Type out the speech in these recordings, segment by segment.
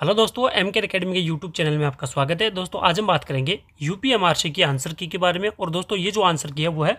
Hello दोस्तों M के academy के यूट्यूब चैनल में आपका स्वागत है दोस्तों आज हम बात करेंगे यूपीएमआरसी की आंसर की के बारे में और दोस्तों ये जो आंसर की है वो है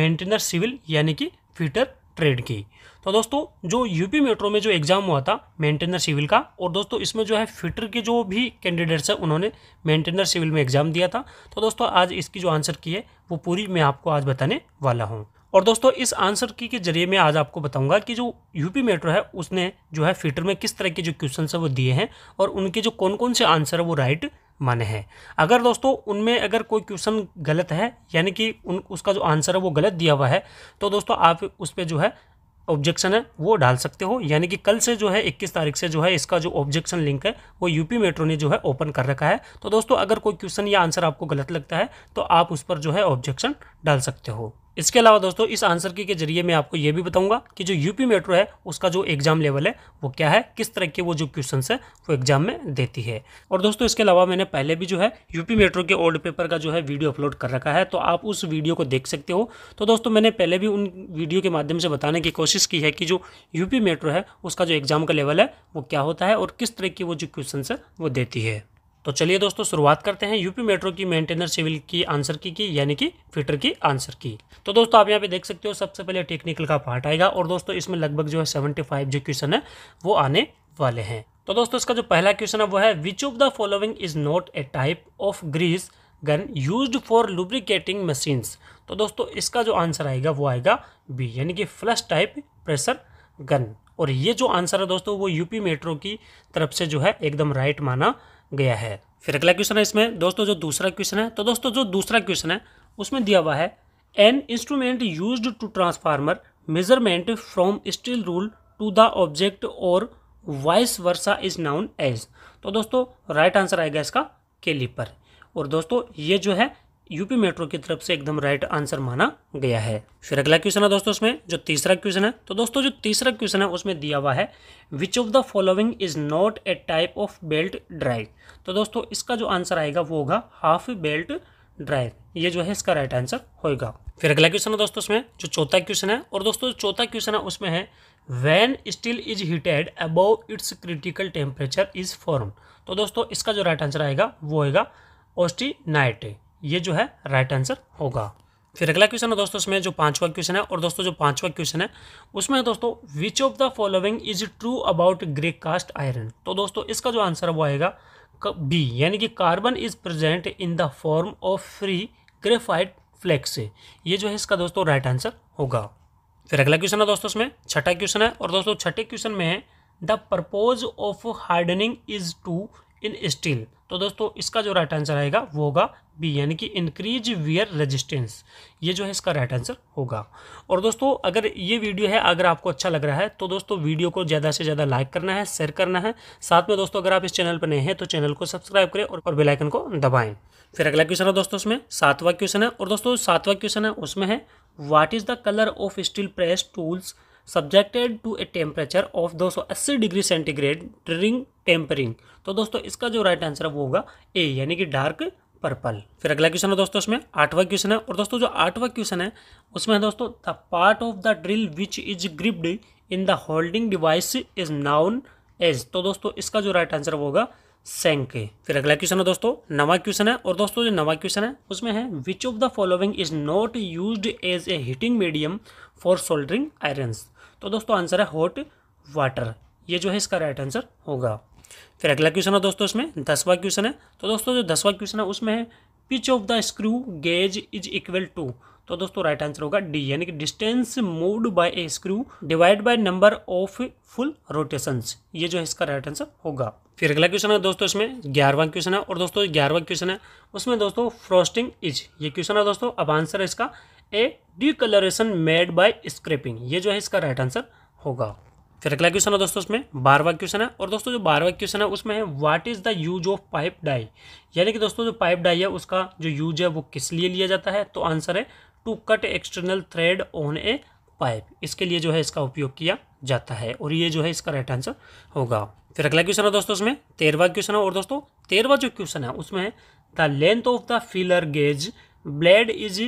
मेंटेनर सिविल यानी कि फिटर ट्रेड की तो दोस्तों जो यूपी मेट्रो में जो एग्ज़ाम हुआ था मेंटेनर सिविल का और दोस्तों इसमें जो है फिटर के जो भी कैंडिडेट्स हैं उन्होंने मेंटेनर सिविल में एग्ज़ाम दिया था तो दोस्तों आज इसकी जो आंसर की है वो पूरी मैं आपको आज बताने वाला हूँ और दोस्तों इस आंसर की के जरिए मैं आज आपको बताऊंगा कि जो यूपी मेट्रो है उसने जो है फिटर में किस तरह के जो क्वेश्चन है वो दिए हैं और उनके जो कौन कौन से आंसर है वो राइट माने हैं अगर दोस्तों उनमें अगर कोई क्वेश्चन गलत है यानी कि उन उसका जो आंसर है वो गलत दिया हुआ है तो दोस्तों आप उस पर जो है ऑब्जेक्शन है वो डाल सकते हो यानी कि कल से जो है 21 तारीख से जो है इसका जो ऑब्जेक्शन लिंक है वो यूपी मेट्रो ने जो है ओपन कर रखा है तो दोस्तों अगर कोई क्वेश्चन या आंसर आपको गलत लगता है तो आप उस पर जो है ऑब्जेक्शन डाल सकते हो इसके अलावा दोस्तों इस आंसर की के जरिए मैं आपको ये भी बताऊंगा कि जो यूपी मेट्रो है उसका जो एग्जाम लेवल है वो क्या है किस तरह के वो जो क्वेश्चन है वो एग्जाम में देती है और दोस्तों इसके अलावा मैंने पहले भी जो है यूपी मेट्रो के ओल्ड पेपर का जो है वीडियो अपलोड कर रखा है तो आप उस वीडियो को देख सकते हो तो दोस्तों मैंने पहले भी उन वीडियो के माध्यम से बताने की कोशिश की है कि जो यूपी मेट्रो है उसका जो एग्जाम का लेवल है वो क्या होता है और किस तरह के वो जो क्वेश्चन है वो देती है तो चलिए दोस्तों शुरुआत करते हैं यूपी मेट्रो की मेंटेनर सिविल की आंसर की की यानी कि फिटर की आंसर की तो दोस्तों आप यहाँ पे देख सकते हो सबसे पहले टेक्निकल का पार्ट आएगा और दोस्तों इसमें लगभग जो है सेवेंटी फाइव जो क्वेश्चन है वो आने वाले हैं तो दोस्तों इसका जो पहला क्वेश्चन है वो है which of the following is not a type of grease gun use for lubricating machines तो दोस्तों इसका जो आंसर आएगा वो आएगा बी यानी कि फ्लश टाइप प्रेशर गन और ये जो आंसर है दोस्तों वो यूपी मेट्रो की तरफ से जो है एकदम राइट माना गया है फिर अगला क्वेश्चन है इसमें दोस्तों जो दूसरा क्वेश्चन है तो दोस्तों जो दूसरा क्वेश्चन है उसमें दिया हुआ है an instrument use to transformer measurement from steel rule to the object और vice versa is known as तो दोस्तों राइट आंसर आएगा इसका केलीपर और दोस्तों ये जो है यूपी मेट्रो की तरफ से एकदम राइट आंसर माना गया है फिर अगला क्वेश्चन है दोस्तों उसमें जो तीसरा क्वेश्चन है तो दोस्तों जो तीसरा क्वेश्चन है उसमें दिया हुआ है which of the following is not a type of belt drive तो दोस्तों इसका जो आंसर आएगा वो होगा हाफ बेल्ट ड्राइव ये जो है इसका राइट आंसर होगा फिर अगला क्वेश्चन है दोस्तों उसमें जो चौथा क्वेश्चन है और दोस्तों चौथा क्वेश्चन है उसमें है when steel is heated above its critical temperature is form तो दोस्तों इसका जो राइट आंसर आएगा वो होगा ऑस्टी नाइट ये जो है राइट आंसर होगा फिर अगला क्वेश्चन है दोस्तों इसमें जो पांचवा क्वेश्चन है और दोस्तों जो पांचवा क्वेश्चन है उसमें है दोस्तों which of the following is true about grey cast iron तो दोस्तों इसका जो आंसर है वो आएगा बी यानी कि carbon is present in the form of free graphite flakes ये जो है इसका दोस्तों राइट आंसर होगा फिर अगला क्वेश्चन है दोस्तों इसमें छठा क्वेश्चन है और दोस्तों छठे क्वेश्चन में है the purpose of hardening is to in steel तो दोस्तों इसका जो राइट आंसर आएगा वो होगा बी यानी कि इंक्रीज वियर रेजिस्टेंस ये जो है इसका राइट आंसर होगा और दोस्तों अगर ये वीडियो है अगर आपको अच्छा लग रहा है तो दोस्तों वीडियो को ज़्यादा से ज़्यादा लाइक करना है शेयर करना है साथ में दोस्तों अगर आप इस चैनल पर नए हैं तो चैनल को सब्सक्राइब करें और बेलाइकन को दबाएँ फिर अगला क्वेश्चन है दोस्तों उसमें सातवां क्वेश्चन है और दोस्तों सातवां क्वेश्चन है उसमें है what is the colour of steel press tools subjected to a temperature of 280 degree centigrade during tempering तो दोस्तों इसका जो राइट आंसर है वो होगा ए यानी कि डार्क पर्पल फिर अगला क्वेश्चन है दोस्तों इसमें आठवां क्वेश्चन है और दोस्तों जो आठवां क्वेश्चन है उसमें है दोस्तों the part of the drill which is gripped in the holding device is known as तो दोस्तों इसका जो राइट आंसर होगा सेंक फिर अगला क्वेश्चन है दोस्तों नवा क्वेश्चन है और दोस्तों जो नवा क्वेश्चन है उसमें है which of the following is not use as a heating medium for soldering irons तो दोस्तों आंसर है हॉट वाटर ये जो है इसका राइट आंसर होगा फिर अगला क्वेश्चन है दोस्तों इसमें दसवा क्वेश्चन है तो दोस्तों जो दसवा क्वेश्चन है उसमें है pitch of the screw gauge is equal to तो दोस्तों राइट आंसर होगा डी यानी कि distance moved by a screw divide by number of full rotations ये जो है इसका राइट आंसर होगा फिर अगला क्वेश्चन है दोस्तों इसमें ग्यारहवां क्वेश्चन है और दोस्तों ग्यारहवां क्वेश्चन है उसमें दोस्तों फ्रॉस्टिंग इज ये क्वेश्चन है दोस्तों अब आंसर है इसका A decoloration made by scraping ये जो है इसका राइट आंसर होगा फिर अगला क्वेश्चन है दोस्तों उसमें बारहवा क्वेश्चन है और दोस्तों जो बारवा क्वेश्चन है उसमें है what is the use of pipe die यानी कि दोस्तों जो पाइप डाई है उसका जो यूज है वो किस लिए लिया जाता है तो आंसर है to cut external thread on a pipe इसके लिए जो है इसका उपयोग किया जाता है और ये जो है इसका राइट आंसर होगा फिर अगला क्वेश्चन है दोस्तों उसमें तेरवा क्वेश्चन है और दोस्तों तेरहवा जो क्वेश्चन है उसमें है the length of the feeler gauge blade is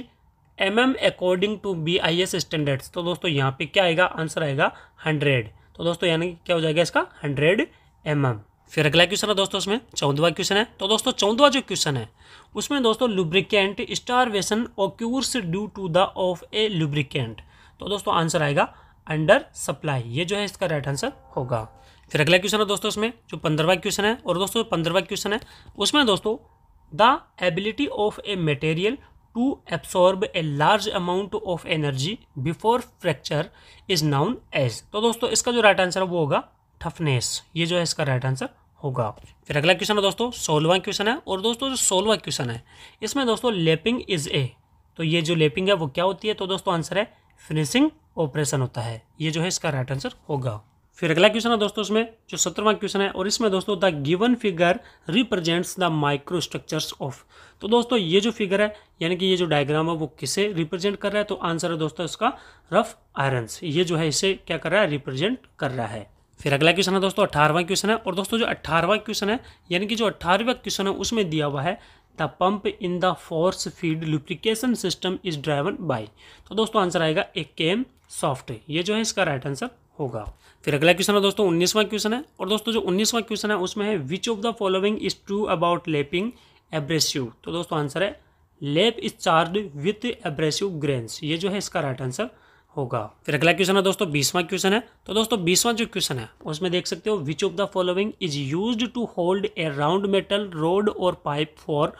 M M according to B I S standards तो दोस्तों यहाँ पे क्या आएगा आंसर आएगा हंड्रेड तो दोस्तों यानी क्या हो जाएगा इसका हंड्रेड एम mm. फिर अगला क्वेश्चन है दोस्तों उसमें चौदवा क्वेश्चन है तो दोस्तों चौदवा जो क्वेश्चन है उसमें दोस्तों lubricant starvation occurs due to the of a lubricant तो दोस्तों आंसर आएगा अंडर सप्लाई ये जो है इसका राइट आंसर होगा फिर अगला क्वेश्चन है दोस्तों उसमें जो पंद्रहवा क्वेश्चन है और दोस्तों पंद्रहवा क्वेश्चन है उसमें दोस्तों the ability of a material to absorb a large amount of energy before fracture is known as तो दोस्तों इसका जो राइट आंसर है वो होगा टफनेस ये जो है इसका राइट आंसर होगा फिर अगला क्वेश्चन है दोस्तों सोलवा क्वेश्चन है और दोस्तों जो सोलवा क्वेश्चन है इसमें दोस्तों लेपिंग इज ए तो ये जो लेपिंग है वो क्या होती है तो दोस्तों आंसर है फिनिशिंग ऑपरेशन होता है ये जो है इसका राइट आंसर होगा फिर अगला क्वेश्चन है दोस्तों इसमें जो सत्रवा क्वेश्चन है और इसमें दोस्तों the given figure represents the microstructures of तो दोस्तों ये जो फिगर है यानी कि ये जो डायग्राम है वो किसे रिप्रेजेंट कर रहा है तो आंसर है दोस्तों इसका रफ आयरन ये जो है इसे क्या कर रहा है रिप्रेजेंट कर रहा है फिर अगला क्वेश्चन है दोस्तों अठारहवा क्वेश्चन है और दोस्तों जो अट्ठारहवा क्वेश्चन है यानी कि जो अट्ठारहवा क्वेश्चन है उसमें दिया हुआ है the pump in the force feed lubrication system is driven by तो दोस्तों आंसर आएगा ए के एम सॉफ्ट ये जो है इसका राइट आंसर होगा फिर अगला क्वेश्चन है दोस्तों उन्नीसवां क्वेश्चन है और दोस्तों जो उन्नीसवां क्वेश्चन है उसमें है which of the following is true about lapping abrasive तो दोस्तों आंसर है lap is charge with abrasive grains ये जो है इसका राइट आंसर होगा फिर अगला क्वेश्चन है दोस्तों बीसवां क्वेश्चन है तो दोस्तों बीसवां जो क्वेश्चन है उसमें देख सकते हो which of the following is use to hold a round metal rod और pipe for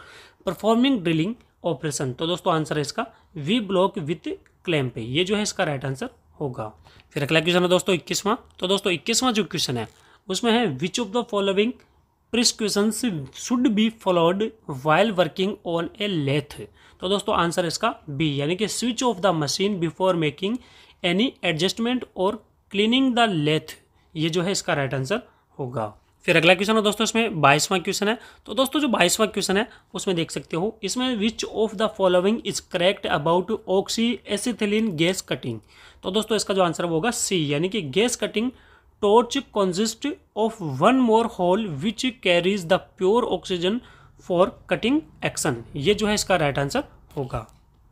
performing drilling operation तो दोस्तों आंसर है इसका वी ब्लॉक विथ क्लैम्प ये जो है इसका राइट आंसर होगा फिर अगला क्वेश्चन है दोस्तों इक्कीसवां तो दोस्तों इक्कीसवां जो क्वेश्चन है उसमें है which of the following precaution should be followed while working on a lathe तो दोस्तों आंसर इसका बी यानी कि switch off the machine before making any adjustment और क्लीनिंग द लेथ ये जो है इसका राइट आंसर होगा फिर अगला क्वेश्चन है दोस्तों इसमें बाईसवां क्वेश्चन है तो दोस्तों जो बाईसवां क्वेश्चन है उसमें देख सकते हो इसमें which of the following is correct about oxy acetylene gas cutting तो दोस्तों इसका जो आंसर होगा सी यानी कि gas cutting torch consist of one more hole which carries the pure oxygen for cutting action ये जो है इसका राइट आंसर होगा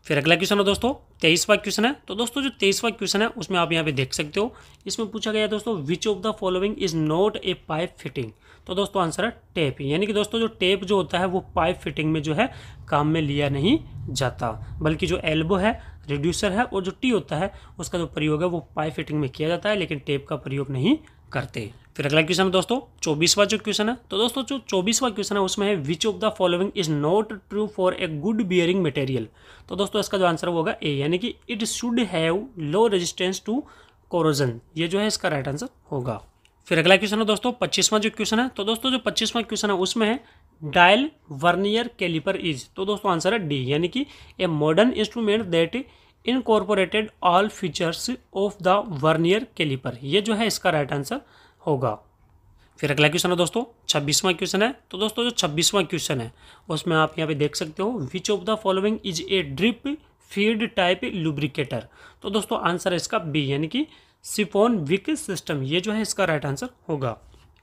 फिर अगला क्वेश्चन है दोस्तों तेईसवा क्वेश्चन है तो दोस्तों जो तेईसवा क्वेश्चन है उसमें आप यहाँ पे देख सकते हो इसमें पूछा गया दोस्तों which of the following is not a pipe fitting तो दोस्तों आंसर है टेप यानी कि दोस्तों जो टेप जो होता है वो पाइप फिटिंग में जो है काम में लिया नहीं जाता बल्कि जो एल्बो है रिड्यूसर है और जो टी होता है उसका जो प्रयोग है वो पाइप फिटिंग में किया जाता है लेकिन टेप का प्रयोग नहीं करते फिर अगला क्वेश्चन है दोस्तों चौबीसवा जो क्वेश्चन है तो दोस्तों जो चौबीसवा क्वेश्चन है उसमें है which of the following is not true for a good bearing material तो दोस्तों इसका जो आंसर होगा ए यानी कि it should have low resistance to corrosion ये जो है इसका राइट आंसर होगा फिर अगला क्वेश्चन है दोस्तों पच्चीसवां जो क्वेश्चन है तो दोस्तों जो पच्चीसवां क्वेश्चन है उसमें है डायल वर्नियर कैलिपर इज तो दोस्तों आंसर है डी यानी कि A modern instrument that incorporated all features of the vernier caliper ये जो है इसका राइट आंसर होगा फिर अगला क्वेश्चन है दोस्तों छब्बीसवां क्वेश्चन है तो दोस्तों जो छब्बीसवां क्वेश्चन है उसमें आप यहाँ पे देख सकते हो which of the following is a drip feed type lubricator तो दोस्तों आंसर है इसका बी यानी कि सिफोन विक सिस्टम ये जो है इसका राइट आंसर होगा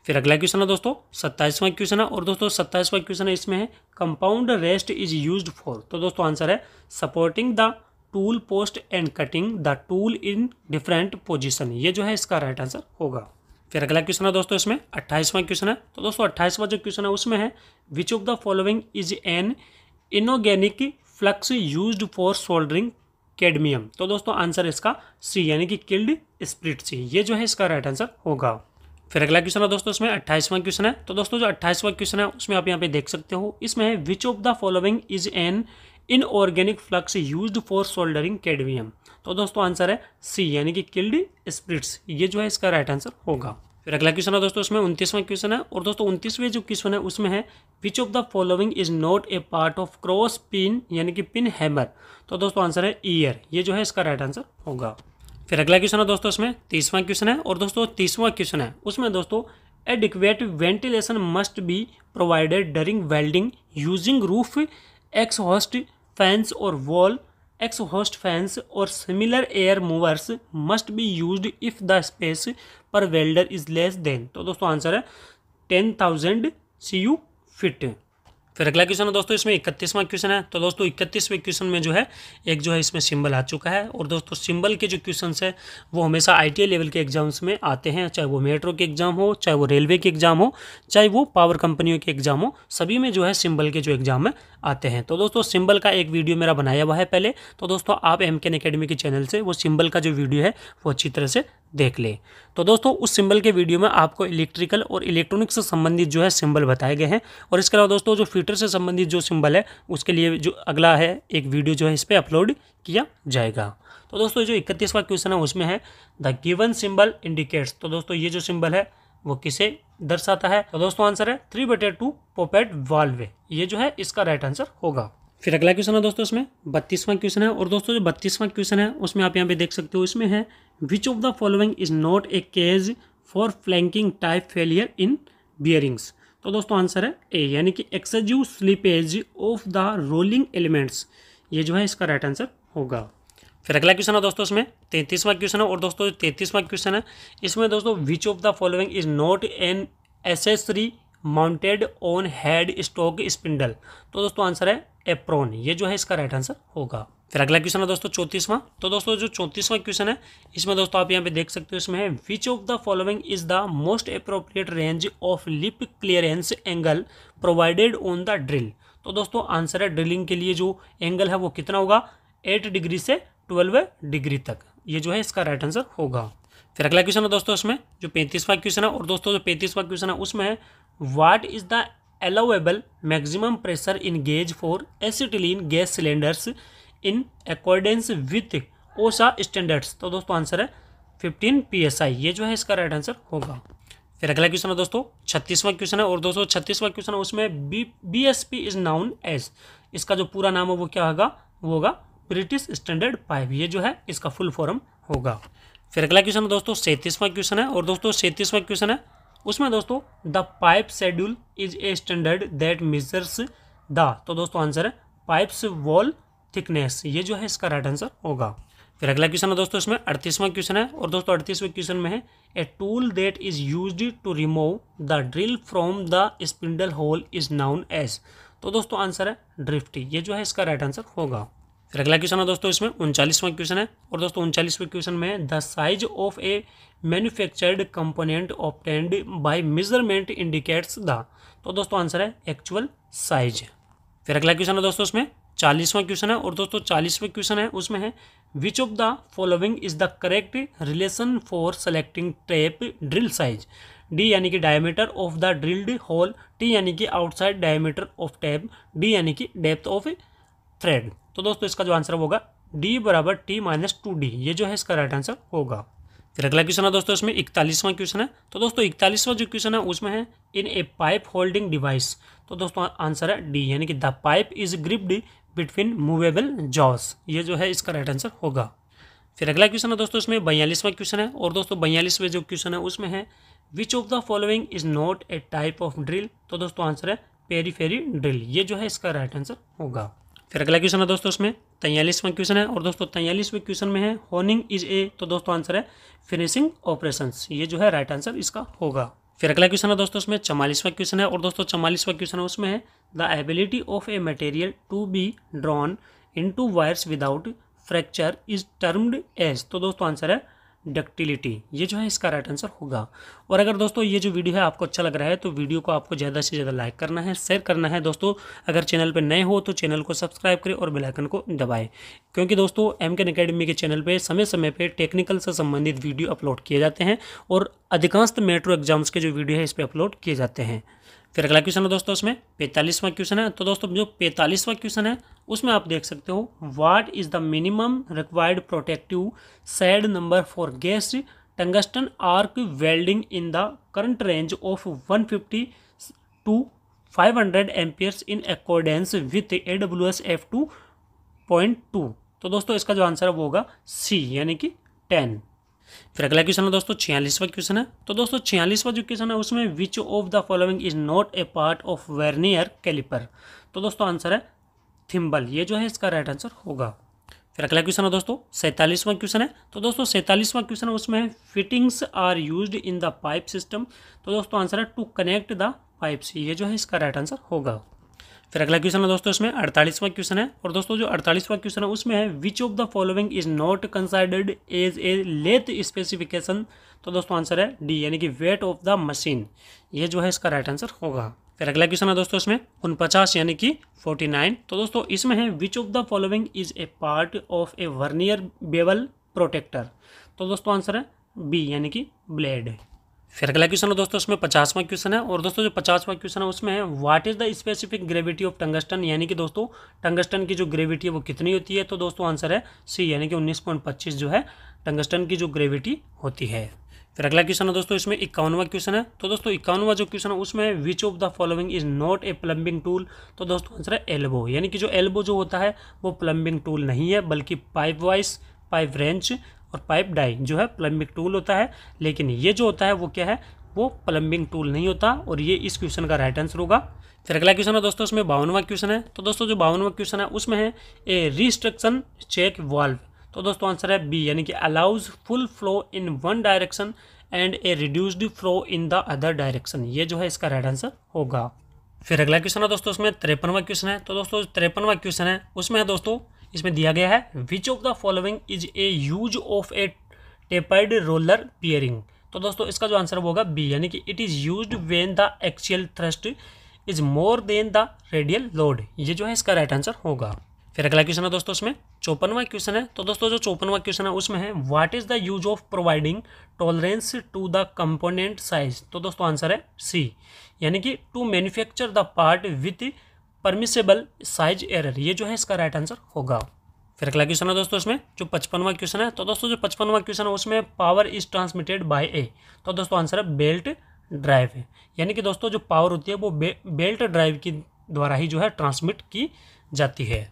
फिर अगला क्वेश्चन है दोस्तों सत्ताईसवां क्वेश्चन है और दोस्तों सत्ताईसवां क्वेश्चन है इसमें है compound rest is use for तो दोस्तों आंसर है supporting the tool post and cutting the tool in different position ये जो है इसका राइट आंसर होगा फिर अगला क्वेश्चन है दोस्तों इसमें अट्ठाईसवां क्वेश्चन है तो दोस्तों अट्ठाईसवां जो क्वेश्चन है उसमें है which of the following is an inorganic flux use for soldering cadmium तो दोस्तों आंसर इसका सी यानी कि किल्ड स्प्रिट सी ये जो है इसका राइट आंसर होगा फिर अगला क्वेश्चन है दोस्तों इसमें अट्ठाईसवां क्वेश्चन है तो दोस्तों जो अट्ठाईसवां क्वेश्चन है उसमें आप यहाँ पे देख सकते हो इसमें है which of the following is an inorganic flux use for soldering cadmium तो दोस्तों आंसर है सी यानी कि किल्ड स्प्रिट्स ये जो है इसका राइट आंसर होगा फिर अगला क्वेश्चन है दोस्तों इसमें उनतीसवां क्वेश्चन है और दोस्तों उनतीसवें जो क्वेश्चन है उसमें है which of the following is not a part of cross pin यानी कि पिन हैमर तो दोस्तों आंसर है ईयर ये जो है इसका राइट आंसर होगा फिर अगला क्वेश्चन है दोस्तों इसमें तीसवां क्वेश्चन है और दोस्तों तीसवां क्वेश्चन है उसमें दोस्तों adequate ventilation must be provided during welding using roof exhaust fans और वॉल एक्स होस्ट फैंस और similar air movers must be use if the space per welder is less than तो दोस्तों आंसर है ten thousand C U feet फिर अगला question है दोस्तों इसमें इकतीसवां क्वेश्चन है तो दोस्तों इकतीसवें क्वेश्चन में जो है एक जो है इसमें सिंबल आ चुका है और दोस्तों सिंबल के जो क्वेश्चन है वो हमेशा आई लेवल के एग्जाम्स में आते हैं चाहे वो मेट्रो के एग्जाम हो चाहे वो रेलवे के एग्जाम हो चाहे वो पावर कंपनियों के एग्जाम हो सभी में जो है सिंबल के जो एग्जाम है आते हैं तो दोस्तों सिंबल का एक वीडियो मेरा बनाया हुआ है पहले तो दोस्तों आप एम केन अकेडमी के चैनल से वो सिंबल का जो वीडियो है वो अच्छी तरह से देख ले तो दोस्तों उस सिंबल के वीडियो में आपको इलेक्ट्रिकल और इलेक्ट्रॉनिक्स से संबंधित जो है सिंबल बताए गए हैं और इसके अलावा दोस्तों जो फीटर से संबंधित जो सिंबल है उसके लिए जो अगला है एक वीडियो जो है इस पर अपलोड किया जाएगा तो दोस्तों जो इकतीसवा क्वेश्चन है उसमें है द गिवन सिंबल इंडिकेट्स तो दोस्तों ये जो सिंबल है वो किसे दर्शाता है तो दोस्तों आंसर है थ्री बटे टू पोपेट वाल्वे ये जो है इसका राइट आंसर होगा फिर अगला क्वेश्चन है दोस्तों इसमें बत्तीसवां क्वेश्चन है और दोस्तों जो बत्तीसवां क्वेश्चन है उसमें आप यहाँ पे देख सकते हो इसमें है which of the following is not a cause for flanking type failure in bearings तो दोस्तों आंसर है ए यानी कि excessive slippage of the rolling elements ये जो है इसका राइट आंसर होगा फिर अगला क्वेश्चन है दोस्तों इसमें तैंतीसवां क्वेश्चन है और दोस्तों जो तैंतीसवां क्वेश्चन है इसमें दोस्तों which of the following is not an accessory mounted on head stock spindle तो दोस्तों आंसर है एप्रोन ये जो है इसका राइट आंसर होगा फिर अगला क्वेश्चन है दोस्तों चौंतीसवां तो दोस्तों जो चौंतीसवां क्वेश्चन है इसमें दोस्तों आप यहाँ पे देख सकते हो इसमें है which of the following is the most appropriate range of lip clearance angle provided on the drill तो दोस्तों आंसर है ड्रिलिंग के लिए जो एंगल है वो कितना होगा एट डिग्री से ट्वेल्व डिग्री तक ये जो है इसका राइट आंसर होगा फिर अगला क्वेश्चन है दोस्तों इसमें जो पैंतीसवां क्वेश्चन है और दोस्तों जो पैंतीसवां क्वेश्चन है उसमें है what is the allowable maximum pressure in gauge for acetylene gas cylinders in accordance with OSHA standards तो दोस्तों आंसर है 15 पीएसआई ये जो है इसका राइट आंसर होगा फिर अगला क्वेश्चन है दोस्तों छत्तीसवां क्वेश्चन है और दोस्तों छत्तीसवां क्वेश्चन है उसमें B B S P is known as इसका जो पूरा नाम है वो क्या होगा वो होगा ब्रिटिश स्टैंडर्ड पाइप ये जो है इसका फुल फॉर्म होगा फिर अगला क्वेश्चन है दोस्तों सैंतीसवां क्वेश्चन है और दोस्तों सैंतीसवां क्वेश्चन है उसमें दोस्तों the pipe schedule is a standard that measures the तो दोस्तों आंसर है पाइप्स वॉल थिकनेस ये जो है इसका राइट आंसर होगा फिर अगला क्वेश्चन है दोस्तों इसमें अड़तीसवां क्वेश्चन है और दोस्तों अड़तीसवें क्वेश्चन में है a tool that is use to remove the drill from the spindle hole is known as तो दोस्तों आंसर है ड्रिफ्टी ये जो है इसका राइट आंसर होगा फिर अगला क्वेश्चन है दोस्तों इसमें उनचालीसवां क्वेश्चन है और दोस्तों उनचालीसवें क्वेश्चन में the size of a manufactured component obtained by measurement indicates the तो दोस्तों आंसर है एक्चुअल साइज फिर अगला क्वेश्चन है दोस्तों इसमें चालीसवां क्वेश्चन है और दोस्तों चालीसवें क्वेश्चन है उसमें है which of the following is the correct relation for selecting tap drill size D यानी कि diameter of the drilled hole T यानी कि outside diameter of tap D यानी कि डेप्थ ऑफ थ्रेड तो दोस्तों इसका जो आंसर होगा डी बराबर टी माइनस टू डी ये जो है इसका राइट आंसर होगा फिर अगला क्वेश्चन है दोस्तों इसमें इकतालीसवां क्वेश्चन है तो दोस्तों इकतालीसवां जो क्वेश्चन है उसमें है in a pipe holding device तो दोस्तों आंसर है डी यानी कि the pipe is gripped between movable jaws ये जो है इसका राइट आंसर होगा फिर अगला क्वेश्चन है दोस्तों इसमें बयालीसवां क्वेश्चन है और दोस्तों बयालीसवें जो क्वेश्चन है उसमें है which of the following is not a type of drill तो दोस्तों आंसर है पेरीफेरी ड्रिल ये जो है इसका राइट आंसर होगा फिर अगला क्वेश्चन है दोस्तों उसमें तैयलीसवां क्वेश्चन है और दोस्तों तैयलीसवें क्वेश्चन में है होनिंग इज ए तो दोस्तों आंसर है फिनिशिंग ऑपरेशन ये जो है राइट आंसर इसका होगा फिर अगला क्वेश्चन है दोस्तों उसमें चवालीसवा क्वेश्चन है और दोस्तों चवालीसवा क्वेश्चन है उसमें है the ability of a material to be drawn into wires without fracture is termed as तो दोस्तों आंसर है डक्टिलिटी ये जो है इसका राइट आंसर होगा और अगर दोस्तों ये जो वीडियो है आपको अच्छा लग रहा है तो वीडियो को आपको ज़्यादा से ज़्यादा लाइक करना है शेयर करना है दोस्तों अगर चैनल पर नए हो तो चैनल को सब्सक्राइब करें और बेलाइकन को दबाएँ क्योंकि दोस्तों एम केन अकेडमी के चैनल पर समय समय पर टेक्निकल से संबंधित वीडियो अपलोड किए जाते हैं और अधिकांश मेट्रो एग्जाम्स के जो वीडियो है इस पर अपलोड किए जाते हैं फिर अगला क्वेश्चन है दोस्तों उसमें पैंतालीसवां क्वेश्चन है तो दोस्तों जो पैंतालीसवां क्वेश्चन है उसमें आप देख सकते हो what is the minimum required protective shade number for gas tungsten arc welding in the current range of 150 to five hundred amperes in accordance with A W S F two point two तो दोस्तों इसका जो answer है वो होगा C यानी कि ten फिर अगला क्वेश्चन है दोस्तों छियालीसवा क्वेश्चन है तो दोस्तों छियालीसवा जो क्वेश्चन है उसमें which of the following is not a part of vernier caliper तो दोस्तों आंसर है थिम्बल ये जो है इसका राइट आंसर होगा फिर अगला क्वेश्चन है दोस्तों सैंतालीसवां क्वेश्चन है तो दोस्तों सैंतालीसवां क्वेश्चन है उसमें fittings are used in the pipe system तो दोस्तों आंसर है टू कनेक्ट द पाइप्स ये जो है इसका राइट आंसर होगा फिर तो अगला क्वेश्चन है दोस्तों इसमें अड़तालीसवां क्वेश्चन है और दोस्तों जो अड़तालीसवां क्वेश्चन है उसमें है which of the following is not considered as a lathe specification तो दोस्तों आंसर है डी यानी कि वेट ऑफ द मशीन ये जो है इसका राइट आंसर होगा फिर अगला क्वेश्चन है दोस्तों इसमें उनपचास यानी कि फोर्टी नाइन तो दोस्तों इसमें है which of the following is a part of a vernier bevel protractor तो दोस्तों आंसर है बी यानी कि ब्लेड फिर अगला क्वेश्चन है दोस्तों इसमें पचासवां क्वेश्चन है और दोस्तों जो पचासवां क्वेश्चन है उसमें है what is the specific gravity of tungsten यानी कि दोस्तों टंगस्टन की जो ग्रेविटी है वो कितनी होती है तो दोस्तों आंसर है सी यानी कि 19.25 जो है टंगस्टन की जो ग्रेविटी होती है फिर अगला क्वेश्चन है दोस्तों इसमें इक्यावनवा क्वेश्चन है तो दोस्तों इक्यावनवा जो क्वेश्चन है उसमें which of the following is not a plumbing tool तो दोस्तों आंसर है एल्बो यानी कि जो एल्बो जो होता है वो प्लम्बिंग टूल नहीं है बल्कि पाइप वाइस पाइप रेंच और पाइप डाई जो है प्लम्बिंग टूल होता है लेकिन ये जो होता है वो क्या है वो प्लम्बिंग टूल नहीं होता और ये इस क्वेश्चन का राइट आंसर होगा फिर अगला क्वेश्चन है दोस्तों उसमें बावनवा क्वेश्चन है तो दोस्तों जो बावनवा क्वेश्चन है उसमें है ए रिस्ट्रक्शन चेक वॉल्व तो दोस्तों आंसर है बी यानी कि allows full flow in one direction and a reduced flow in the other direction ये जो है इसका राइट आंसर होगा फिर अगला क्वेश्चन है दोस्तों उसमें तिरपनवा क्वेश्चन है तो दोस्तों तिरपनवा क्वेश्चन है उसमें है दोस्तों इसमें दिया गया है which of the following is a use of a tapered roller bearing तो दोस्तों इसका जो आंसर होगा बी यानी कि it is use when the actual thrust is more than the radial load ये जो है इसका राइट आंसर होगा फिर अगला क्वेश्चन है दोस्तों उसमें चौपनवा क्वेश्चन है तो दोस्तों जो चौपनवा क्वेश्चन है उसमें है what is the use of providing tolerance to the component size तो दोस्तों आंसर है सी यानी कि to manufacture the part with permissible size error ये जो है इसका राइट आंसर होगा फिर अगला क्वेश्चन है दोस्तों इसमें जो पचपनवा क्वेश्चन है तो दोस्तों जो पचपनवा क्वेश्चन है उसमें power is transmitted by a तो दोस्तों आंसर है बेल्ट ड्राइव है यानी कि दोस्तों जो पावर होती है वो बे, बेल्ट ड्राइव की द्वारा ही जो है ट्रांसमिट की जाती है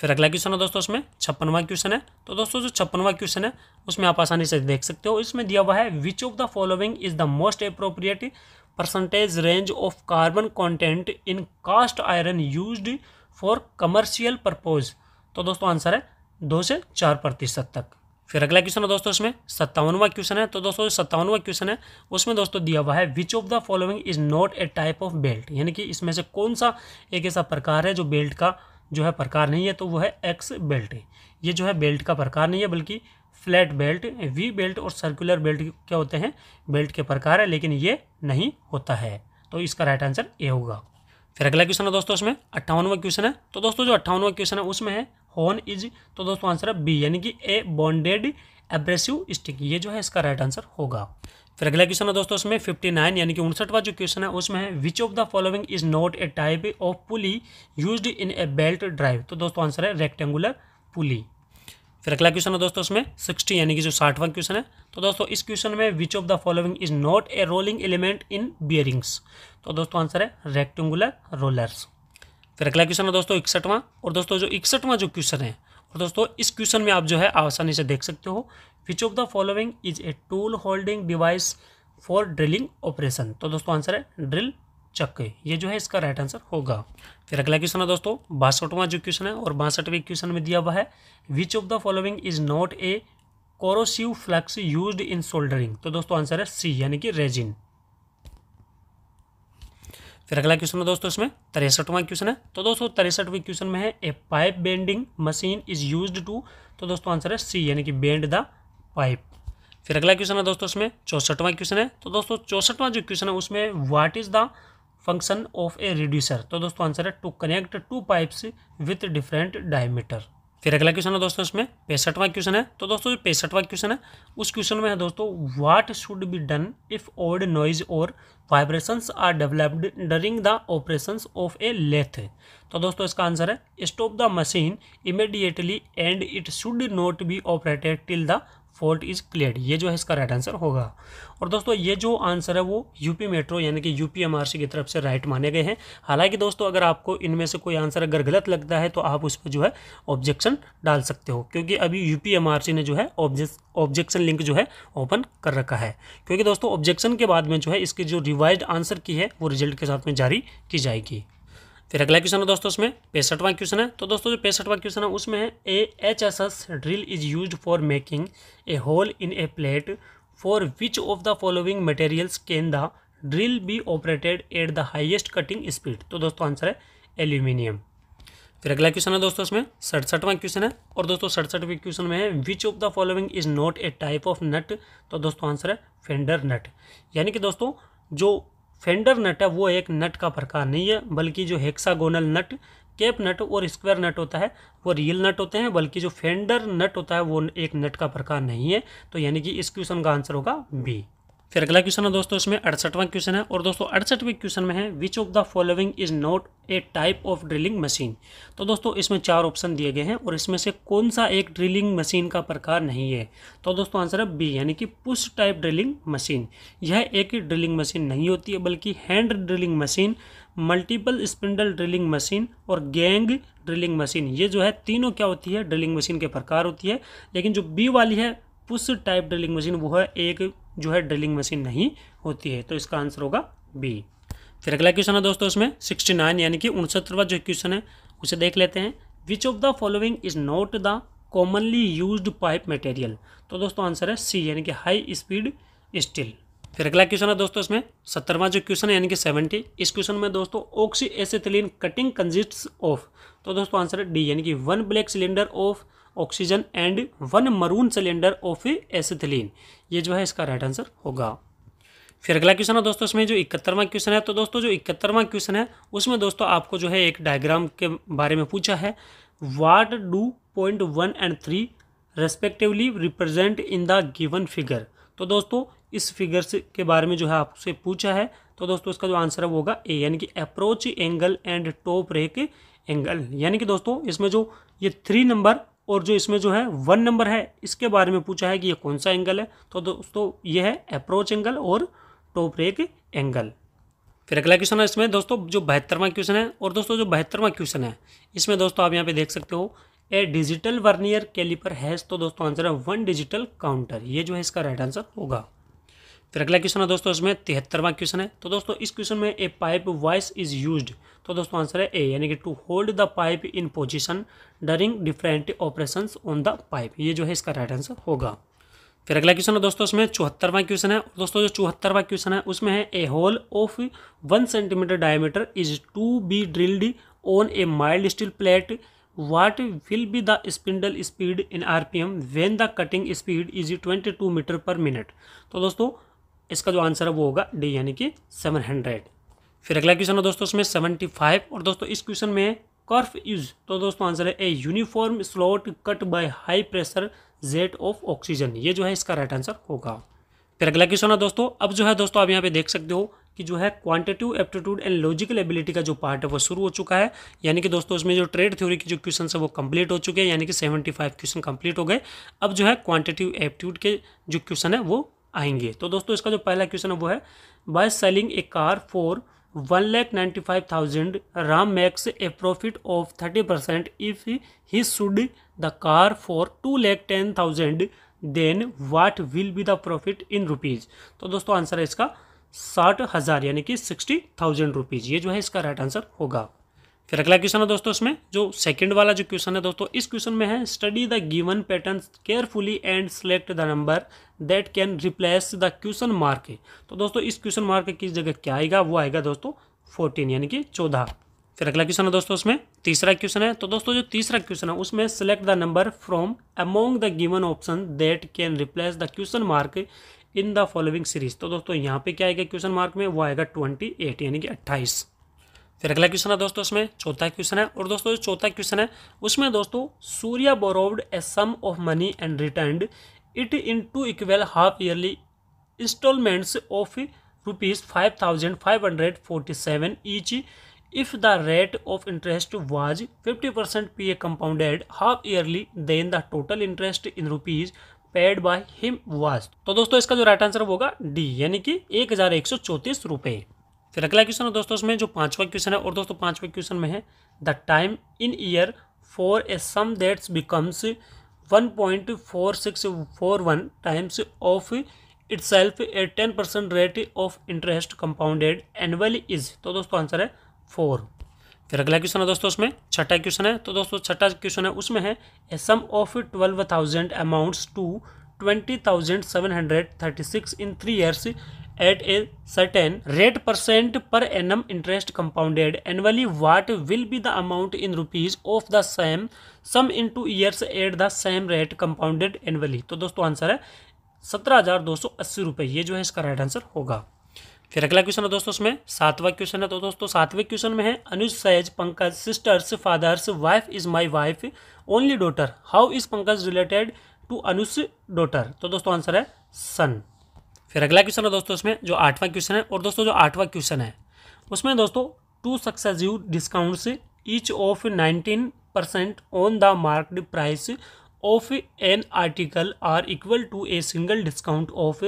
फिर अगला क्वेश्चन है दोस्तों उसमें छप्पनवा क्वेश्चन है तो दोस्तों जो छप्पनवा क्वेश्चन है उसमें आप आसानी से देख सकते हो इसमें दिया हुआ है which of the following is the most appropriate percentage range of carbon content in cast iron used for commercial purpose तो दोस्तों आंसर है दो से चार प्रतिशत तक फिर अगला क्वेश्चन है दोस्तों इसमें सत्तावनवा क्वेश्चन है तो दोस्तों सत्तावनवा क्वेश्चन है उसमें दोस्तों दिया हुआ है which of the following is not a type of belt यानी कि इसमें से कौन सा एक ऐसा प्रकार है जो बेल्ट का जो है प्रकार नहीं है तो वो है एक्स बेल्ट ये जो है बेल्ट का प्रकार नहीं है बल्कि फ्लैट बेल्ट वी बेल्ट और सर्कुलर बेल्ट क्या होते हैं बेल्ट के प्रकार है लेकिन ये नहीं होता है तो इसका राइट आंसर ए होगा फिर अगला क्वेश्चन है दोस्तों उसमें अट्ठावनवा क्वेश्चन है तो दोस्तों जो अट्ठावनवा क्वेश्चन है उसमें है हॉर्न इज तो दोस्तों आंसर है बी यानी कि ए बॉन्डेड एब्रेसिव स्टिक ये जो है इसका राइट आंसर होगा फिर अगला क्वेश्चन है दोस्तों उसमें नाइन यानी कि उनसठवा जो क्वेश्चन है उसमें है which of the following is not a type of pulley use in a belt drive तो दोस्तों आंसर है रेक्टेंगुलर पुली फिर अगला क्वेश्चन है दोस्तों उसमें सिक्सटी यानी कि जो साठवां क्वेश्चन है तो दोस्तों इस क्वेश्चन में which of the following is not a rolling element in bearings तो दोस्तों आंसर है रेक्टेंगुलर रोलर्स फिर अगला क्वेश्चन है दोस्तों इकसठवां और दोस्तों जो इकसठवां जो क्वेश्चन है और दोस्तों इस क्वेश्चन में आप जो है आसानी से देख सकते हो which of the following is a tool holding device for drilling operation तो दोस्तों आंसर है ड्रिल चक्के ये जो है इसका राइट आंसर होगा फिर अगला क्वेश्चन है दोस्तों बासठवां जो क्वेश्चन है और बासठवें क्वेश्चन में दिया हुआ है which of the following is not a corrosive flux use in soldering तो दोस्तों आंसर है सी यानी कि रेजिन फिर अगला क्वेश्चन है दोस्तों इसमें तिरसठवां क्वेश्चन है तो दोस्तों तिरसठवें क्वेश्चन में है a pipe bending machine is use to तो दोस्तों आंसर है सी यानी कि बेंड द पाइप फिर अगला क्वेश्चन है दोस्तों इसमें चौसठवां क्वेश्चन है तो दोस्तों चौसठवां जो क्वेश्चन है उसमें what is the function of a reducer तो दोस्तों आंसर है to connect two pipes with different diameter फिर अगला क्वेश्चन है दोस्तों इसमें पैंसठवा क्वेश्चन है तो दोस्तों जो पैंसठवा क्वेश्चन है उस क्वेश्चन में है दोस्तों what should be done if odd noise और vibrations are developed during the operations of a lathe तो दोस्तों इसका आंसर है stop the machine immediately and it should not be operated till the fault is clear ये जो है इसका right answer होगा और दोस्तों ये जो आंसर है वो यूपी मेट्रो यानी कि यूपी एमआरसी की तरफ से राइट माने गए हैं हालांकि दोस्तों अगर आपको इनमें से कोई आंसर अगर गलत लगता है तो आप उस पर जो है ऑब्जेक्शन डाल सकते हो क्योंकि अभी यूपी एमआरसी ने जो है ऑब्जेक्शन लिंक जो है ओपन कर रखा है क्योंकि दोस्तों ऑब्जेक्शन के बाद में जो है इसकी जो रिवाइज आंसर की है वो रिजल्ट के साथ में जारी की जाएगी फिर अगला क्वेश्चन है दोस्तों उसमें पैंसठवां क्वेश्चन है तो दोस्तों जो पैंसठवां क्वेश्चन है उसमें है a H S S drill is use for making a hole in a plate for which of the following materials can the drill be operated at the highest cutting speed तो दोस्तों answer है aluminium फिर अगला question है दोस्तों इसमें सड़सठवां question है और दोस्तों सड़सठवें क्वेश्चन में है which of the following is not a type of nut तो दोस्तों आंसर है फेंडर नट यानी कि दोस्तों जो फेंडर नट है वो एक नट का प्रकार नहीं है बल्कि जो हेक्सागोनल नट केप नट और स्क्वायर नट होता है वो रियल नट होते हैं बल्कि जो फेंडर नट होता है वो एक नट का प्रकार नहीं है तो यानी कि इस क्वेश्चन का आंसर होगा बी फिर अगला क्वेश्चन है दोस्तों इसमें अड़सठवां क्वेश्चन है और दोस्तों अड़सठवें क्वेश्चन में है which of the following is not a type of drilling machine तो दोस्तों इसमें चार ऑप्शन दिए गए हैं और इसमें से कौन सा एक ड्रिलिंग मशीन का प्रकार नहीं है तो दोस्तों आंसर है बी यानी कि पुश टाइप ड्रिलिंग मशीन यह एक ड्रिलिंग मशीन नहीं होती है बल्कि hand drilling machine multiple spindle drilling machine और गैंग ड्रिलिंग मशीन ये जो है तीनों क्या होती है ड्रिलिंग मशीन के प्रकार होती है लेकिन जो बी वाली है पुश टाइप ड्रिलिंग मशीन वो है एक जो है ड्रिलिंग मशीन नहीं होती है तो इसका आंसर होगा बी फिर अगला क्वेश्चन है दोस्तों उसमें सिक्सटी नाइन यानी कि उनसत्तरवा जो क्वेश्चन है उसे देख लेते हैं which of the following is not the commonly use pipe material तो दोस्तों आंसर है सी यानी कि हाई स्पीड स्टील फिर अगला क्वेश्चन है दोस्तों इसमें सत्तरवा जो क्वेश्चन है यानी कि सेवेंटी इस क्वेश्चन में दोस्तों oxy acetylene cutting consist of तो दोस्तों आंसर है डी यानी कि one black cylinder of oxygen and one maroon cylinder of acetylene ये जो है इसका राइट आंसर होगा फिर अगला क्वेश्चन है दोस्तों इसमें जो इकहत्तरवा क्वेश्चन है तो दोस्तों जो इकहत्तरवा क्वेश्चन है उसमें दोस्तों आपको जो है एक डायग्राम के बारे में पूछा है what do point one and three respectively represent in the given figure तो दोस्तों इस फिगर से के बारे में जो है आपसे पूछा है तो दोस्तों इसका जो आंसर है वो होगा ए यानी कि approach angle and top rake angle यानी कि दोस्तों इसमें जो ये थ्री नंबर और जो इसमें जो है वन नंबर है इसके बारे में पूछा है कि ये कौन सा एंगल है तो दोस्तों ये है अप्रोच एंगल और टॉप रेक एंगल फिर अगला क्वेश्चन है इसमें दोस्तों जो बहत्तरवा क्वेश्चन है और दोस्तों जो बहत्तरवा क्वेश्चन है इसमें दोस्तों आप यहाँ पे देख सकते हो a digital vernier caliper has तो दोस्तों आंसर है वन डिजिटल काउंटर ये जो है इसका राइट आंसर होगा फिर अगला क्वेश्चन है दोस्तों इसमें तिहत्तरवा क्वेश्चन है तो दोस्तों इस क्वेश्चन में a pipe vice is used तो दोस्तों आंसर है ए यानी कि to hold the pipe in position during different operation on the pipe ये जो है इसका राइट आंसर होगा फिर अगला क्वेश्चन है दोस्तों इसमें चौहत्तरवा क्वेश्चन है दोस्तों जो चौहत्तरवा क्वेश्चन है उसमें है a hole of one centimetre diameter is to be drilled on a mild steel plate what will be the spindle speed in RPM when the cutting speed is twenty two metre per minute तो दोस्तों इसका जो answer है वो होगा D यानी कि seven hundred फिर अगला क्वेश्चन है दोस्तों इसमें सेवेंटी फाइव और दोस्तों इस क्वेश्चन में कर्फ यूज तो दोस्तों आंसर है A uniform slot cut by high pressure jet of oxygen ये जो है इसका राइट आंसर होगा फिर अगला क्वेश्चन है दोस्तों अब जो है दोस्तों आप यहाँ पे देख सकते हो कि जो है quantitative aptitude and logical ability का जो पार्ट है वो शुरू हो चुका है यानी कि दोस्तों इसमें जो ट्रेड थ्योरी की जो क्वेश्चन है वो कंप्लीट हो चुके हैं यानी कि 75 क्वेश्चन कंप्लीट हो गए अब जो है क्वांटिटिव एप्टीट्यूड के जो क्वेश्चन है वो आएंगे तो दोस्तों इसका जो पहला क्वेश्चन है वो है by selling a car for one lakh ninety five thousand Ram makes a profit of thirty percent if he sold the car for two lakh ten thousand then what will be the profit in rupees तो दोस्तों answer है इसका साठ हज़ार यानी कि sixty thousand rupees ये जो है इसका राइट आंसर होगा फिर अगला क्वेश्चन है दोस्तों इसमें जो सेकंड वाला जो क्वेश्चन है दोस्तों इस क्वेश्चन में है study the given pattern carefully and select the number that can replace the question mark तो दोस्तों इस क्वेश्चन मार्क किस जगह क्या आएगा वो आएगा दोस्तों फोर्टीन यानी कि चौदह फिर अगला क्वेश्चन है दोस्तों उसमें तीसरा क्वेश्चन है तो दोस्तों जो तीसरा क्वेश्चन है उसमें select the number from among the given option that can replace the question mark in the following series तो दोस्तों यहाँ पे क्या आएगा क्वेश्चन मार्क में वो आएगा ट्वेंटी एट यानी कि अट्ठाईस फिर अगला क्वेश्चन है दोस्तों इसमें चौथा क्वेश्चन है और दोस्तों जो चौथा क्वेश्चन है उसमें दोस्तों Surya borrowed a sum of money and return it in two equal half yearly instalments of rupees five thousand five hundred forty seven each if the rate of interest was fifty percent P A compounded half yearly then the total interest in rupees paid by him was तो दोस्तों इसका जो right answer होगा D यानी कि एक हजार एक सौ चौंतीस रुपये फिर अगला क्वेश्चन है दोस्तों उसमें जो पांचवा क्वेश्चन है और दोस्तों पांचवा क्वेश्चन में है the time in year for a sum that's becomes one point four six four one times of its self a ten percent rate of interest compounded annually is तो दोस्तों आंसर है four फिर अगला question है दोस्तों उसमें छठा question है तो दोस्तों छठा क्वेश्चन है उसमें है a sum of twelve thousand amounts to twenty thousand seven hundred thirty six in three years at a certain rate percent per annum interest compounded annually what will be the amount in rupees of the same sum in two years at the same rate compounded annually तो दोस्तों answer है सत्रह हजार दो सौ अस्सी रुपये ये जो है इसका राइट आंसर होगा फिर अगला क्वेश्चन है दोस्तों उसमें सातवां क्वेश्चन है तो दोस्तों सातवें क्वेश्चन में है Anuj says Pankaj sister's father's wife is my wife only daughter how is Pankaj related to Anuj daughter तो दोस्तों आंसर है सन फिर अगला क्वेश्चन है दोस्तों इसमें जो आठवां क्वेश्चन है और दोस्तों जो आठवां क्वेश्चन है उसमें दोस्तों two successive discounts each of nineteen percent on the marked price of an article are equal to a single discount of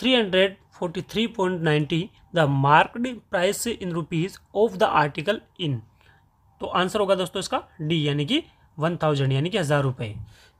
three hundred forty three point ninety the marked price in rupees of the article in तो answer होगा दोस्तों इसका D यानी कि one thousand यानी कि हज़ार रुपये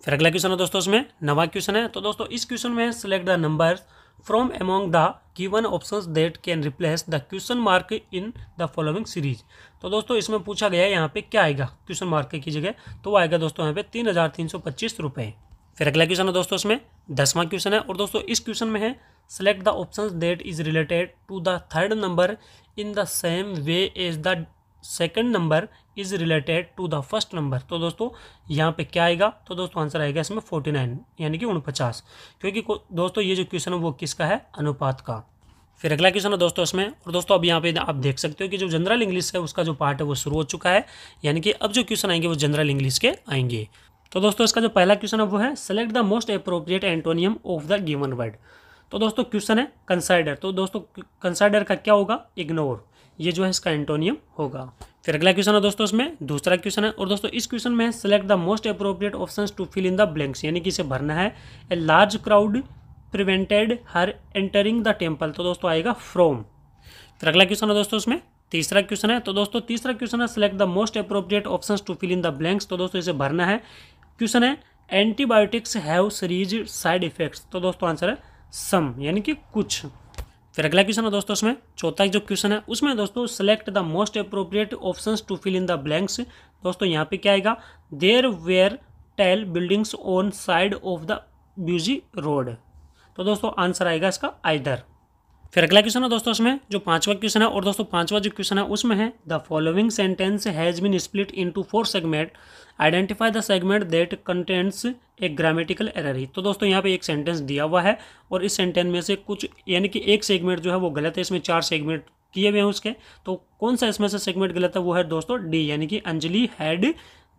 फिर अगला क्वेश्चन है दोस्तों इसमें नवा क्वेश्चन है तो दोस्तों इस क्वेश्चन में select the numbers from among the given options that can replace the question mark in the following series तो दोस्तों इसमें पूछा गया है यहाँ पे क्या आएगा क्वेश्चन मार्क की जगह तो वो आएगा दोस्तों यहाँ पे तीन हज़ार तीन सौ पच्चीस रुपये फिर अगला क्वेश्चन है दोस्तों इसमें दसवां क्वेश्चन है और दोस्तों इस क्वेश्चन में है select the option that is related to the third number in the same way as the second number is related to the first number तो दोस्तों यहाँ पे क्या आएगा तो दोस्तों आंसर आएगा इसमें फोर्टी नाइन यानी कि उनपचास क्योंकि दोस्तों ये जो क्वेश्चन है वो किसका है अनुपात का फिर अगला क्वेश्चन है दोस्तों इसमें और दोस्तों अब यहाँ पे आप देख सकते हो कि जो जनरल इंग्लिश है उसका जो पार्ट है वो शुरू हो चुका है यानी कि अब जो क्वेश्चन आएंगे वो जनरल इंग्लिश के आएंगे तो दोस्तों इसका जो पहला क्वेश्चन है वो है select the most appropriate antonym of the given word तो दोस्तों क्वेश्चन है कंसाइडर तो दोस्तों कंसाइडर का क्या होगा इग्नोर ये जो है इसका एंटोनियम होगा फिर अगला क्वेश्चन है दोस्तों इसमें दूसरा क्वेश्चन है और दोस्तों इस क्वेश्चन में select the most appropriate option to fill in the blanks यानी कि इसे भरना है a large crowd prevented her entering the temple तो दोस्तों आएगा फ्रोम फिर अगला क्वेश्चन है दोस्तों इसमें तीसरा क्वेश्चन है तो दोस्तों तीसरा क्वेश्चन है select the most appropriate option to fill in the blanks तो दोस्तों इसे भरना है क्वेश्चन है antibiotics have serious side effects तो दोस्तों आंसर है सम यानी कि कुछ फिर अगला क्वेश्चन है दोस्तों उसमें चौथा जो क्वेश्चन है उसमें दोस्तों select the most appropriate option to fill in the blanks दोस्तों यहाँ पे क्या आएगा there were tall buildings on side of the busy road तो दोस्तों आंसर आएगा इसका आइडर फिर अगला क्वेश्चन है दोस्तों इसमें जो पांचवा क्वेश्चन है और दोस्तों पांचवा जो क्वेश्चन है उसमें है the following sentence has been split into four segment identify the segment that contents a grammatical error ही तो दोस्तों यहाँ पे एक सेंटेंस दिया हुआ है और इस सेंटेंस में से कुछ यानी कि एक सेगमेंट जो है वो गलत है इसमें चार सेगमेंट किए हुए हैं उसके तो कौन सा इसमें से सेगमेंट गलत है वो है दोस्तों डी यानी कि अंजलि हैड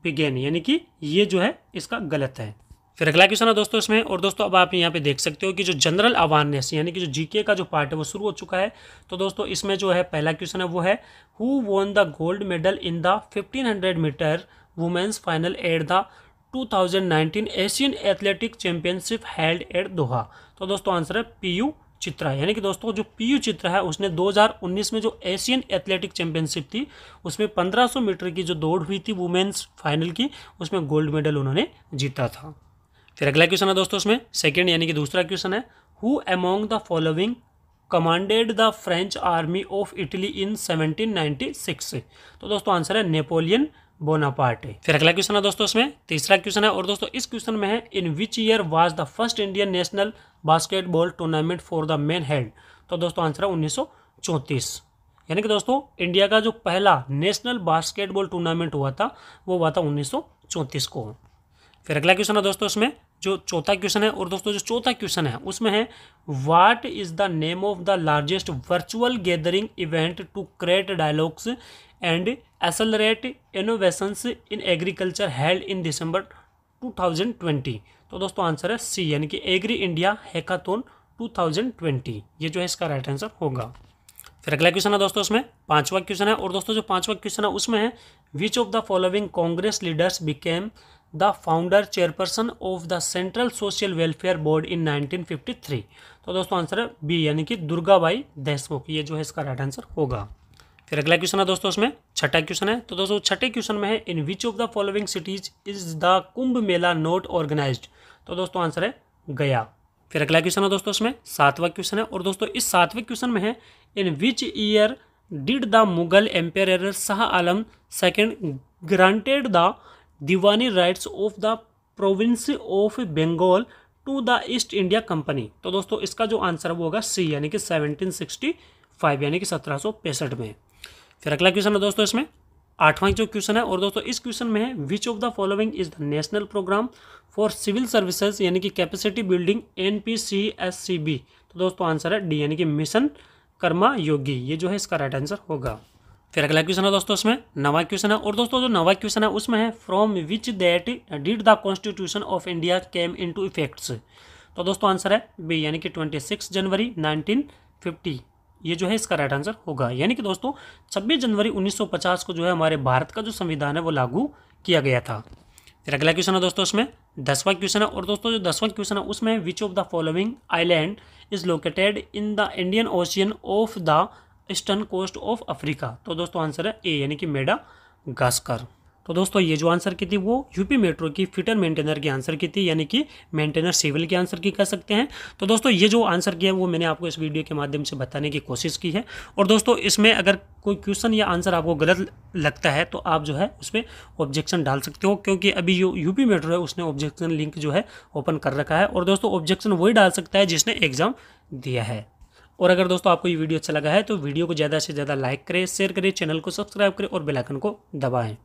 बिगेन यानी कि ये जो है इसका गलत है फिर अगला क्वेश्चन है दोस्तों इसमें और दोस्तों अब आप यहाँ पे देख सकते हो कि जो जनरल अवारनेस यानी कि जो जीके का जो पार्ट है वो शुरू हो चुका है तो दोस्तों इसमें जो है पहला क्वेश्चन है वो है who won the gold medal in the hundred metre women's final at the 2019 Asian athletic championship held at Doha तो दोस्तों आंसर है पीयू चित्रा यानी कि दोस्तों जो पीयू चित्रा है उसने 2019 में जो एशियन एथलेटिक चैंपियनशिप थी उसमें 1500 मीटर की जो दौड़ हुई थी वुमेन्स फाइनल की उसमें गोल्ड मेडल उन्होंने जीता था फिर अगला क्वेश्चन है दोस्तों उसमें सेकेंड यानी कि दूसरा क्वेश्चन है who among the following commanded the French army of Italy in 1796 तो दोस्तों आंसर है नेपोलियन बोनापार्टे फिर अगला क्वेश्चन है दोस्तों उसमें तीसरा क्वेश्चन है और दोस्तों इस क्वेश्चन में है in which year was the first Indian national basketball tournament for the men held तो दोस्तों आंसर है उन्नीस यानी कि दोस्तों इंडिया का जो पहला नेशनल बास्केटबॉल टूर्नामेंट हुआ था वो हुआ था उन्नीस को फिर अगला क्वेश्चन है दोस्तों उसमें जो चौथा क्वेश्चन है और दोस्तों जो चौथा क्वेश्चन है उसमें है what is the name of the largest virtual gathering event to create dialogues and accelerate innovations in agriculture held in December 2020 तो दोस्तों आंसर है सी यानी कि एग्री इंडिया हैकाथोन 2020 ये जो है इसका राइट आंसर होगा फिर अगला क्वेश्चन है दोस्तों उसमें पांचवा क्वेश्चन है और दोस्तों जो पांचवा क्वेश्चन है उसमें है which of the following Congress leaders became the founder chairperson of the central social welfare board in 1953 तो दोस्तों आंसर है बी यानी कि दुर्गाबाई देशमुख ये जो है इसका राइट आंसर होगा फिर अगला क्वेश्चन है दोस्तों उसमें छठा क्वेश्चन है तो दोस्तों छठे क्वेश्चन में है in which of the following cities is the Kumbh Mela not organise तो दोस्तों आंसर है गया फिर अगला क्वेश्चन है दोस्तों उसमें सातवां क्वेश्चन है और दोस्तों इस सातवें क्वेश्चन में है in which year did the Mughal emperor Shah Alam second granted the Diwani rights of the province of Bengal to the East India Company तो दोस्तों इसका जो आंसर वो होगा सी यानी कि 1765 यानी कि सत्रह में फिर अगला क्वेश्चन है दोस्तों इसमें आठवां जो क्वेश्चन है और दोस्तों इस क्वेश्चन में है which of the following is the national programme for civil services यानी कि capacity building N P C S C B तो दोस्तों आंसर है डी यानी कि मिशन कर्मा योगी ये जो है इसका राइट आंसर होगा फिर अगला क्वेश्चन है दोस्तों उसमें नवा क्वेश्चन है और दोस्तों जो नवा क्वेश्चन है उसमें है from which date did the constitution of India came into effects तो दोस्तों आंसर है बी यानी कि twenty six January nineteen fifty ये जो है इसका राइट आंसर होगा यानी कि दोस्तों छब्बीस जनवरी उन्नीस सौ पचास को जो है हमारे भारत का जो संविधान है वो लागू किया गया था फिर अगला क्वेश्चन है दोस्तों उसमें दसवां क्वेश्चन है और दोस्तों जो दसवां क्वेश्चन है उसमें which of the following island is located in the Indian ocean of the eastern coast of Africa तो दोस्तों आंसर है ए यानी कि मेडा गास्कर तो दोस्तों ये जो आंसर की थी वो यूपी मेट्रो की फिटर मेंटेनर की आंसर की थी यानी कि मेंटेनर सिविल की आंसर की कह सकते हैं तो दोस्तों ये जो आंसर किया है वो मैंने आपको इस वीडियो के माध्यम से बताने की कोशिश की है और दोस्तों इसमें अगर कोई क्वेश्चन या आंसर आपको गलत लगता है तो आप जो है उसमें ऑब्जेक्शन डाल सकते हो क्योंकि अभी जो यूपी मेट्रो है उसने ऑब्जेक्शन लिंक जो है ओपन कर रखा है और दोस्तों ऑब्जेक्शन वही डाल सकता है जिसने एग्ज़ाम दिया है और अगर दोस्तों आपको ये वीडियो अच्छा लगा है तो वीडियो को ज़्यादा से ज़्यादा लाइक करें शेयर करें चैनल को सब्सक्राइब करें और बेलाइकन को दबाएँ